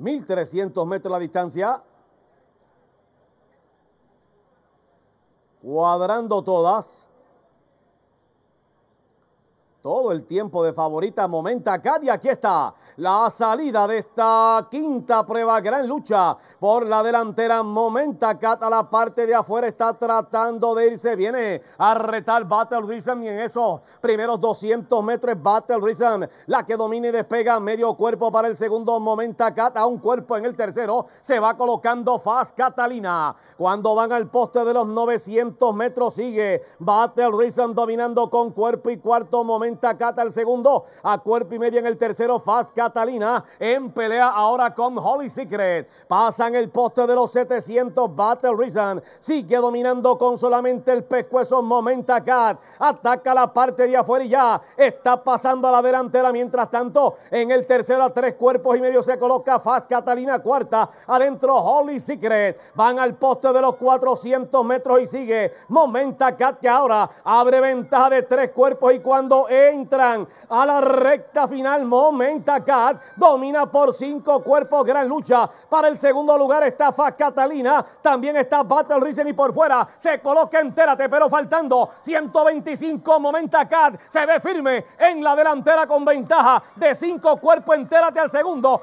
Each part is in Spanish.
1300 metros la distancia. Cuadrando todas. Todo el tiempo de favorita Momenta Cat y aquí está la salida de esta quinta prueba. Gran lucha por la delantera Momenta Cat a la parte de afuera. Está tratando de irse. Viene a retar Battle Reason y en esos primeros 200 metros Battle Reason la que domina y despega medio cuerpo para el segundo Momenta Cat. A un cuerpo en el tercero se va colocando Fast Catalina. Cuando van al poste de los 900 metros sigue Battle Reason dominando con cuerpo y cuarto momento. Momenta Cat al segundo. A cuerpo y media en el tercero, Faz Catalina en pelea ahora con Holy Secret. Pasan el poste de los 700. Battle Reason sigue dominando con solamente el pescuezo. Momenta Cat ataca la parte de afuera y ya está pasando a la delantera. Mientras tanto, en el tercero, a tres cuerpos y medio se coloca Faz Catalina. Cuarta adentro, Holy Secret. Van al poste de los 400 metros y sigue. Momenta Cat que ahora abre ventaja de tres cuerpos y cuando entran a la recta final. Momenta Cat domina por cinco cuerpos. Gran lucha para el segundo lugar. Está Faz Catalina. También está Battle risen y por fuera se coloca entérate, pero faltando 125. Momenta Cat se ve firme en la delantera con ventaja de cinco cuerpos. Entérate al segundo.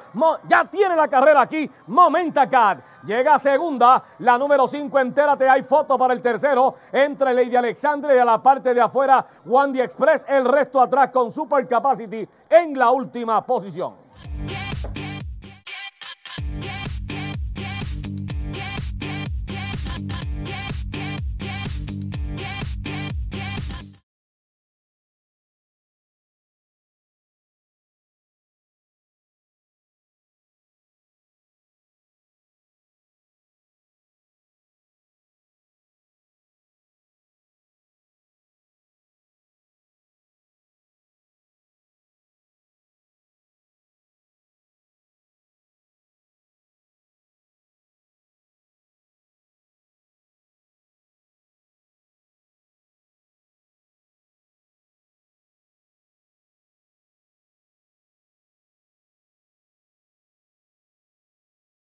ya tiene la carrera aquí. Momenta Cat llega a segunda. La número cinco Entérate. Hay foto para el tercero entre Lady Alexandre y a la parte de afuera Wandy Express. El resto esto atrás con Super Capacity en la última posición.